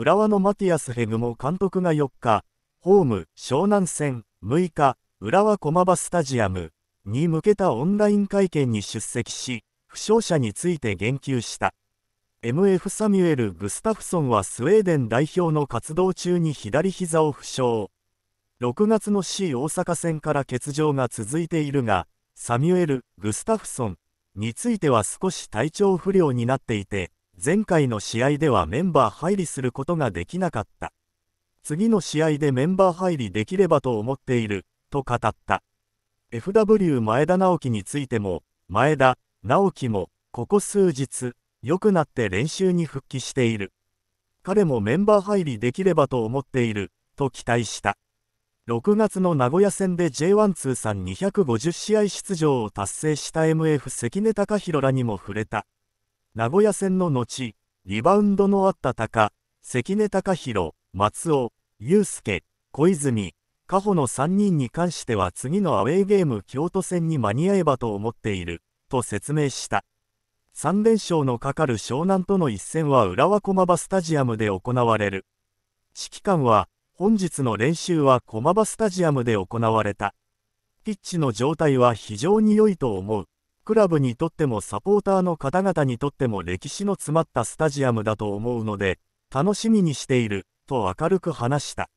浦和のマティアス・ヘグも監督が4日、ホーム湘南戦6日、浦和駒場スタジアムに向けたオンライン会見に出席し、負傷者について言及した。MF サミュエル・グスタフソンはスウェーデン代表の活動中に左膝を負傷。6月の C 大阪戦から欠場が続いているが、サミュエル・グスタフソンについては少し体調不良になっていて、前回の試合ではメンバー配りすることができなかった。次の試合でメンバー入りできればと思っている、と語った。FW 前田直樹についても、前田、直樹も、ここ数日、良くなって練習に復帰している。彼もメンバー入りできればと思っている、と期待した。6月の名古屋戦で J1 通算250試合出場を達成した MF 関根隆弘らにも触れた。名古屋戦の後、リバウンドのあった高、関根隆弘、松尾、祐介、小泉、加穂の3人に関しては次のアウェーゲーム京都戦に間に合えばと思っている、と説明した。3連勝のかかる湘南との一戦は浦和駒場スタジアムで行われる。指揮官は、本日の練習は駒場スタジアムで行われた。ピッチの状態は非常に良いと思う。クラブにとってもサポーターの方々にとっても歴史の詰まったスタジアムだと思うので、楽しみにしている、と明るく話した。